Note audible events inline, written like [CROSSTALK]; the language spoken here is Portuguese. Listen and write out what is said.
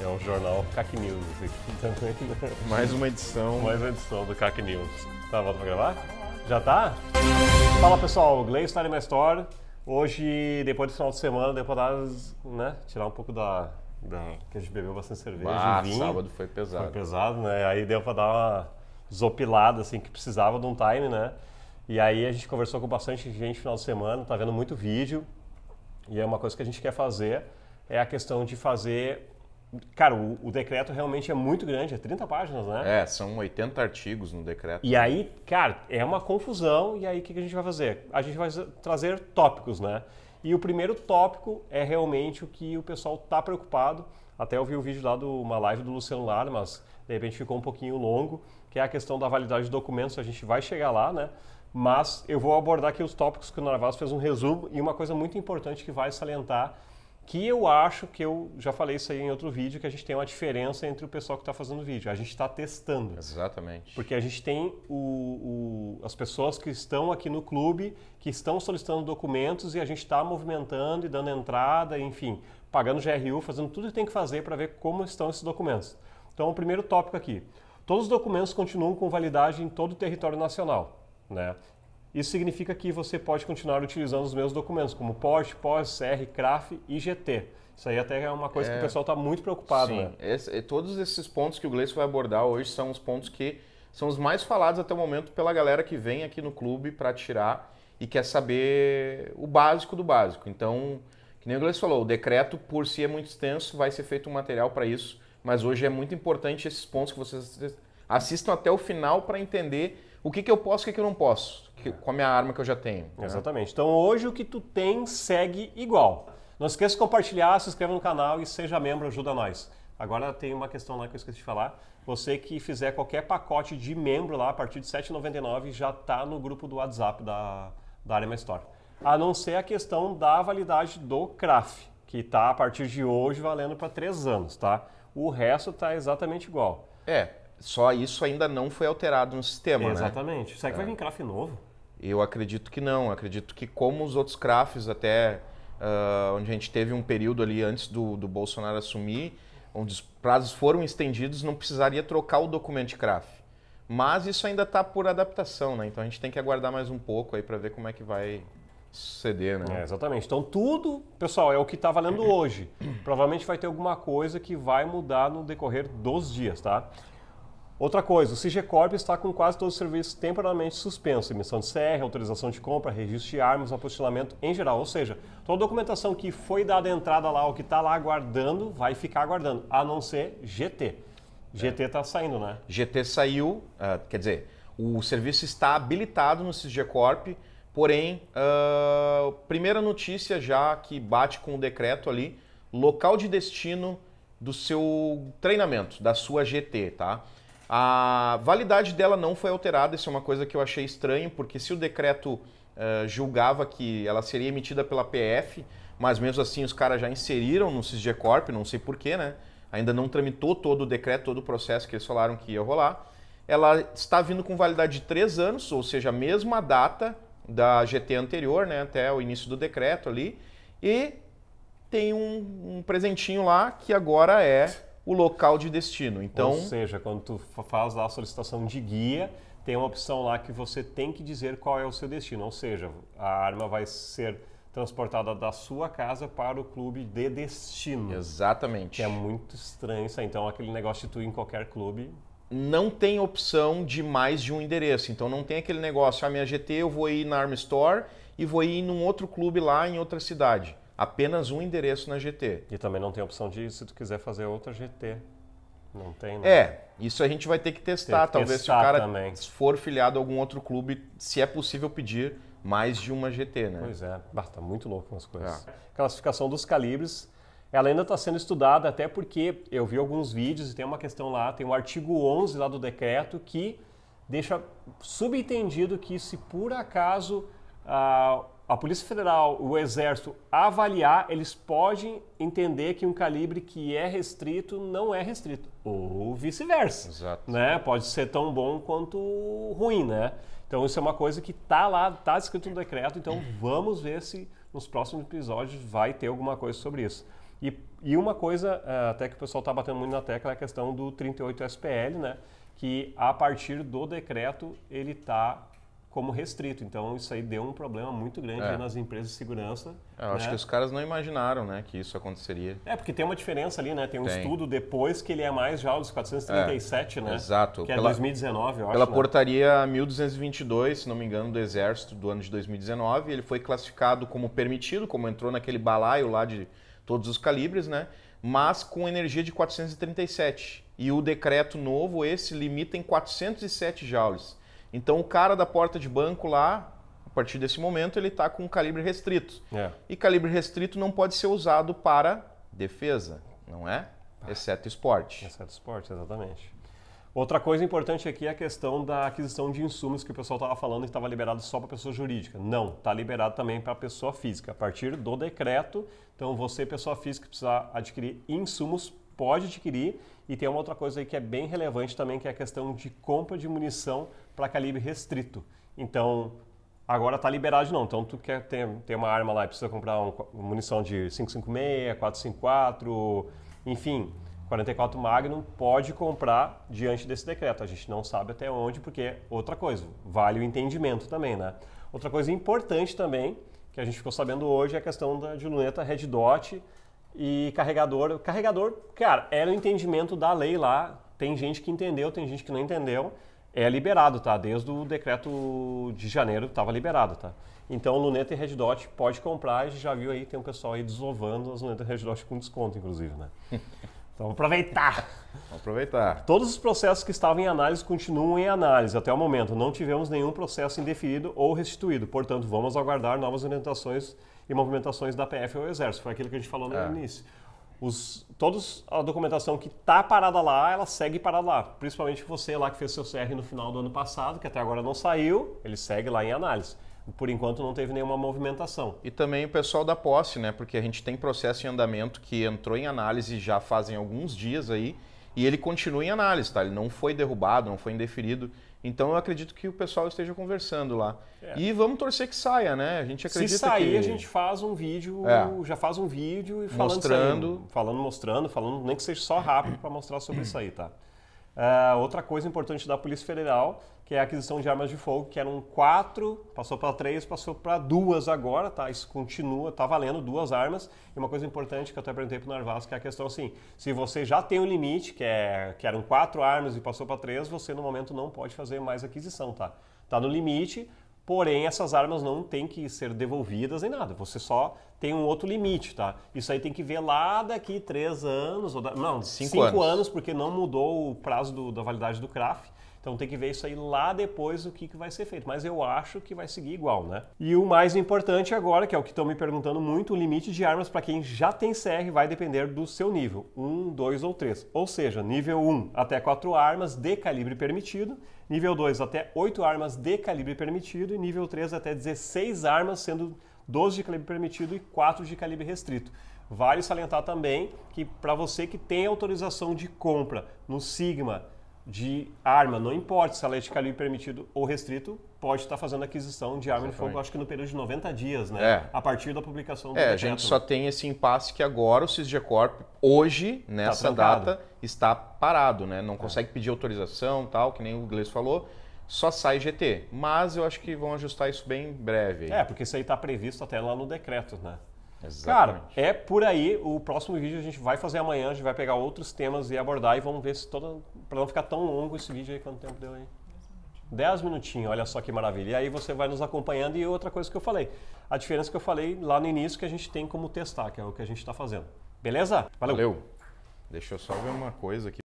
É um jornal CAC News aqui [LAUGHS] também. Mais uma edição. Mais uma edição do CAC News. Tá, volta pra gravar? Já tá? Fala pessoal, Gleison tá na Store. Hoje, depois do final de semana, deputados, né, tirar um pouco da, da. que a gente bebeu bastante cerveja. Ah, vinho. sábado foi pesado. Foi pesado, né? Aí deu pra dar uma zopilada, assim, que precisava de um time, né? E aí a gente conversou com bastante gente no final de semana, tá vendo muito vídeo. E é uma coisa que a gente quer fazer, é a questão de fazer Cara, o, o, decreto realmente é muito grande, é 30 páginas, né? É, são 80 artigos no decreto. E aí, cara, é uma confusão, e aí o que, que a gente vai fazer? A gente vai trazer tópicos, né? E o primeiro tópico é realmente o que o pessoal está preocupado. Até eu vi o vídeo lá de uma live do Luciano Lara, mas de repente ficou um pouquinho longo, que é a questão da validade de documentos, a gente vai chegar lá, né? Mas eu vou abordar aqui os tópicos que o Narvaz fez um resumo e uma coisa muito importante que vai salientar que eu acho que eu já falei isso aí em outro vídeo, que a gente tem uma diferença entre o pessoal que está fazendo vídeo. A gente está testando. Exatamente. Porque a gente tem o, o, as pessoas que estão aqui no clube, que estão solicitando documentos e a gente está movimentando e dando entrada, enfim, pagando GRU, fazendo tudo que tem que fazer para ver como estão esses documentos. Então, o primeiro tópico aqui. Todos os documentos continuam com validade em todo o território nacional. Né? Isso significa que você pode continuar utilizando os meus documentos, como Porsche, Porsche, CR, CRAF e GT. Isso aí até é uma coisa é, que o é. pessoal está muito preocupado, sim. né? Esse, todos esses pontos que o Gleice vai abordar hoje são os pontos que são os mais falados até o momento pela galera que vem aqui no clube para tirar e quer saber o básico do básico. Então, que nem o Gleice falou, o decreto por si é muito extenso, vai ser feito um material para isso, mas hoje é muito importante esses pontos que vocês assistam até o final para entender o que, que eu posso e o que, que eu não posso que, com a minha arma que eu já tenho. Né? Exatamente. Então hoje o que tu tem segue igual. Não esqueça de compartilhar, se inscreva no canal e seja membro, ajuda nós. Agora tem uma questão lá que eu esqueci de falar. Você que fizer qualquer pacote de membro lá a partir de R$ 7,99 já está no grupo do WhatsApp da, da arma Store. A não ser a questão da validade do CRAF, que está a partir de hoje valendo para três anos, tá? O resto está exatamente igual. É, só isso ainda não foi alterado no sistema, né? Exatamente. Né? Será que vai é. vir CRAF novo? Eu acredito que não. Acredito que como os outros crafts até uh, onde a gente teve um período ali antes do, do Bolsonaro assumir, onde os prazos foram estendidos, não precisaria trocar o documento de CRAF. Mas isso ainda está por adaptação, né? Então a gente tem que aguardar mais um pouco aí para ver como é que vai suceder, né? É, exatamente. Então tudo, pessoal, é o que está valendo hoje. Provavelmente vai ter alguma coisa que vai mudar no decorrer dos dias, tá? Outra coisa, o CIGECORP está com quase todos os serviços temporariamente suspensos, emissão de CR, autorização de compra, registro de armas, apostilamento em geral, ou seja, toda a documentação que foi dada entrada lá ou que está lá aguardando, vai ficar aguardando, a não ser GT. GT está é. saindo, né? GT saiu, uh, quer dizer, o serviço está habilitado no CIGECORP, porém, uh, primeira notícia já que bate com o decreto ali, local de destino do seu treinamento, da sua GT, tá? A validade dela não foi alterada, isso é uma coisa que eu achei estranho, porque se o decreto uh, julgava que ela seria emitida pela PF, mas mesmo assim os caras já inseriram no corp não sei porquê, né? Ainda não tramitou todo o decreto, todo o processo que eles falaram que ia rolar. Ela está vindo com validade de três anos, ou seja, a mesma data da GT anterior, né? Até o início do decreto ali. E tem um, um presentinho lá que agora é o local de destino. Então, Ou seja, quando tu faz lá a solicitação de guia, tem uma opção lá que você tem que dizer qual é o seu destino. Ou seja, a arma vai ser transportada da sua casa para o clube de destino. Exatamente. Que é muito estranho isso Então, aquele negócio de tu ir em qualquer clube não tem opção de mais de um endereço. Então não tem aquele negócio, a ah, minha GT eu vou ir na Arm Store e vou ir num outro clube lá em outra cidade apenas um endereço na GT. E também não tem opção de se tu quiser fazer outra GT. Não tem, né? É, isso a gente vai ter que testar. Que Talvez testar se o cara também. for filiado a algum outro clube, se é possível pedir mais de uma GT, né? Pois é, está tá muito louco as coisas. É. Classificação dos calibres, ela ainda está sendo estudada até porque eu vi alguns vídeos e tem uma questão lá, tem o artigo 11 lá do decreto que deixa subentendido que se por acaso a, a Polícia Federal, o Exército avaliar, eles podem entender que um calibre que é restrito não é restrito. Ou vice-versa. Exato. Né? Pode ser tão bom quanto ruim, né? Então isso é uma coisa que tá lá, tá escrito no decreto, então vamos ver se nos próximos episódios vai ter alguma coisa sobre isso. E, e uma coisa, é, até que o pessoal está batendo muito na tecla, é a questão do 38 SPL, né? Que a partir do decreto ele está como restrito. Então isso aí deu um problema muito grande é. nas empresas de segurança. É, eu né? acho que os caras não imaginaram, né, que isso aconteceria. É porque tem uma diferença ali, né? Tem um tem. estudo depois que ele é mais já dos 437, é. né? Exato. Que é pela, 2019, eu acho. Pela né? portaria 1222, se não me engano, do Exército do ano de 2019, ele foi classificado como permitido, como entrou naquele balaio lá de todos os calibres, né? Mas com energia de 437. E o decreto novo, esse, limita em 407 joules. Então o cara da porta de banco lá, a partir desse momento, ele está com um calibre restrito. É. E calibre restrito não pode ser usado para defesa, não é? Ah. Exceto esporte. Exceto esporte, exatamente. Outra coisa importante aqui é a questão da aquisição de insumos que o pessoal estava falando que estava liberado só para pessoa jurídica. Não, está liberado também para pessoa física. A partir do decreto, então você, pessoa física, precisa adquirir insumos pode adquirir. E tem uma outra coisa aí que é bem relevante também, que é a questão de compra de munição para calibre restrito. Então, agora está liberado não. Então, tu quer ter, ter uma arma lá e precisa comprar um, munição de 5.56, 4.54, enfim, 44 Magnum, pode comprar diante desse decreto. A gente não sabe até onde, porque é outra coisa, vale o entendimento também, né? Outra coisa importante também, que a gente ficou sabendo hoje, é a questão da de luneta Red Dot, e carregador. carregador, cara, era é o entendimento da lei lá. Tem gente que entendeu, tem gente que não entendeu. É liberado, tá? Desde o decreto de janeiro estava liberado, tá? Então, luneta e red dot pode comprar. A gente já viu aí, tem um pessoal aí desovando as lunetas red dot com desconto, inclusive, né? [LAUGHS] Então vamos aproveitar. Vamos aproveitar. Todos os processos que estavam em análise continuam em análise até o momento. Não tivemos nenhum processo indeferido ou restituído. Portanto, vamos aguardar novas orientações e movimentações da PF ao Exército. Foi aquilo que a gente falou no é. início. Os, todos a documentação que está parada lá, ela segue parada lá. Principalmente você lá que fez seu CR no final do ano passado, que até agora não saiu, ele segue lá em análise por enquanto não teve nenhuma movimentação. E também o pessoal da posse, né? Porque a gente tem processo em andamento que entrou em análise já fazem alguns dias aí e ele continua em análise, tá? Ele não foi derrubado, não foi indeferido. Então eu acredito que o pessoal esteja conversando lá. É. E vamos torcer que saia, né? A gente acredita que Se sair, que... a gente faz um vídeo, é. já faz um vídeo e falando mostrando, aí, falando, mostrando, falando, nem que seja só rápido para mostrar sobre isso aí, tá? Uh, outra coisa importante da Polícia Federal, que é a aquisição de armas de fogo, que eram quatro, passou para três, passou para duas agora, tá? Isso continua, tá valendo duas armas. E uma coisa importante que eu até perguntei para o Narvaz, que é a questão assim, se você já tem o um limite, que, é, que eram quatro armas e passou para três, você no momento não pode fazer mais aquisição, tá? Tá no limite, Porém, essas armas não têm que ser devolvidas nem nada. Você só tem um outro limite, tá? Isso aí tem que ver lá daqui três anos, ou da... não, cinco, cinco anos. anos. porque não mudou o prazo do, da validade do CRAF. Então tem que ver isso aí lá depois o que, que vai ser feito. Mas eu acho que vai seguir igual, né? E o mais importante agora, que é o que estão me perguntando muito, o limite de armas para quem já tem CR vai depender do seu nível, 1, 2 ou 3. Ou seja, nível 1 até 4 armas de calibre permitido, nível 2 até 8 armas de calibre permitido e nível 3 até 16 armas, sendo 12 de calibre permitido e 4 de calibre restrito. Vale salientar também que para você que tem autorização de compra no Sigma, de arma, não importa se ela é de calibre permitido ou restrito, pode estar fazendo aquisição de arma Exatamente. de fogo, acho que no período de 90 dias, né? É. A partir da publicação do É, decreto. a gente né? só tem esse impasse que agora o CISG Corp, hoje, nessa tá data, está parado, né? Não é. consegue pedir autorização, tal, que nem o inglês falou. Só sai GT, mas eu acho que vão ajustar isso bem breve. É, porque isso aí está previsto até lá no decreto, né? Exatamente. Cara, é por aí. O próximo vídeo a gente vai fazer amanhã, a gente vai pegar outros temas e abordar e vamos ver se todo. para não ficar tão longo esse vídeo aí, quanto tempo deu aí? 10 minutinhos, olha só que maravilha. E aí você vai nos acompanhando e outra coisa que eu falei. A diferença que eu falei lá no início é que a gente tem como testar, que é o que a gente está fazendo. Beleza? Valeu. Valeu. Deixa eu só ver uma coisa aqui.